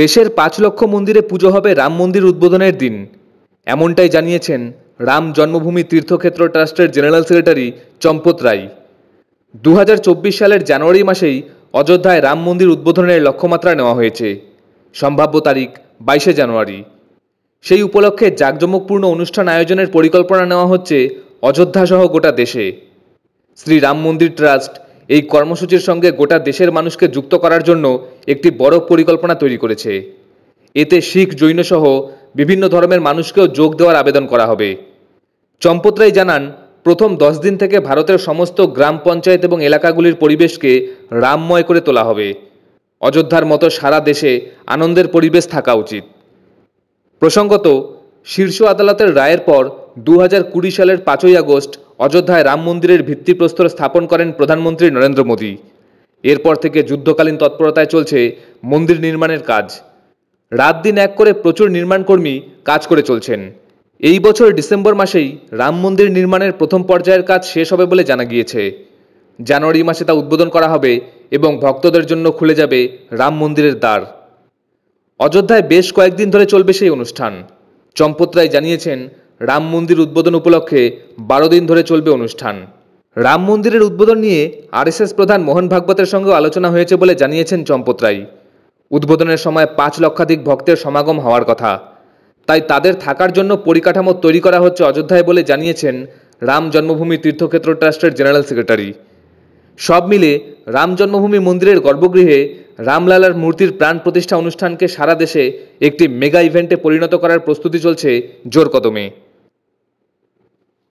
দেশের পাঁচ লক্ষ মন্দিরে পুজো হবে রাম মন্দির উদ্বোধনের দিন এমনটাই জানিয়েছেন রাম জন্মভূমি তীর্থক্ষেত্র ট্রাস্টের জেনারেল সেক্রেটারি চম্পত রায় দু সালের জানুয়ারি মাসেই অযোধ্যায় রাম মন্দির উদ্বোধনের লক্ষ্যমাত্রা নেওয়া হয়েছে সম্ভাব্য তারিখ বাইশে জানুয়ারি সেই উপলক্ষে জাঁকজমকপূর্ণ অনুষ্ঠান আয়োজনের পরিকল্পনা নেওয়া হচ্ছে অযোধ্যা সহ গোটা দেশে শ্রী রাম মন্দির ট্রাস্ট এই কর্মসূচির সঙ্গে গোটা দেশের মানুষকে যুক্ত করার জন্য একটি বড় পরিকল্পনা তৈরি করেছে এতে শিখ জৈনসহ বিভিন্ন ধর্মের মানুষকেও যোগ দেওয়ার আবেদন করা হবে রায় জানান প্রথম দশ দিন থেকে ভারতের সমস্ত গ্রাম পঞ্চায়েত এবং এলাকাগুলির পরিবেশকে রামময় করে তোলা হবে অযোধ্যার মতো সারা দেশে আনন্দের পরিবেশ থাকা উচিত প্রসঙ্গত শীর্ষ আদালতের রায়ের পর দু সালের পাঁচই আগস্ট অযোধ্যায় রাম মন্দিরের ভিত্তিপ্রস্তর স্থাপন করেন প্রধানমন্ত্রী নরেন্দ্র মোদী এরপর থেকে যুদ্ধকালীন তৎপরতায় চলছে মন্দির নির্মাণের কাজ রাত দিন এক করে প্রচুর নির্মাণকর্মী কাজ করে চলছেন এই বছর ডিসেম্বর মাসেই রাম মন্দির নির্মাণের প্রথম পর্যায়ের কাজ শেষ হবে বলে জানা গিয়েছে জানুয়ারি মাসে তা উদ্বোধন করা হবে এবং ভক্তদের জন্য খুলে যাবে রাম মন্দিরের দ্বার অযোধ্যায় বেশ কয়েকদিন ধরে চলবে সেই অনুষ্ঠান রায় জানিয়েছেন রাম মন্দির উদ্বোধন উপলক্ষে বারো দিন ধরে চলবে অনুষ্ঠান রাম মন্দিরের উদ্বোধন নিয়ে আরএসএস প্রধান মোহন ভাগবতের সঙ্গে আলোচনা হয়েছে বলে জানিয়েছেন চম্পত রায় উদ্বোধনের সময় পাঁচ লক্ষাধিক ভক্তের সমাগম হওয়ার কথা তাই তাদের থাকার জন্য পরিকাঠামো তৈরি করা হচ্ছে অযোধ্যায় বলে জানিয়েছেন রাম জন্মভূমি তীর্থক্ষেত্র ট্রাস্টের জেনারেল সেক্রেটারি সব মিলে রাম জন্মভূমি মন্দিরের গর্ভগৃহে রামলালার মূর্তির প্রাণ প্রতিষ্ঠা অনুষ্ঠানকে সারা দেশে একটি মেগা ইভেন্টে পরিণত করার প্রস্তুতি চলছে জোর কদমে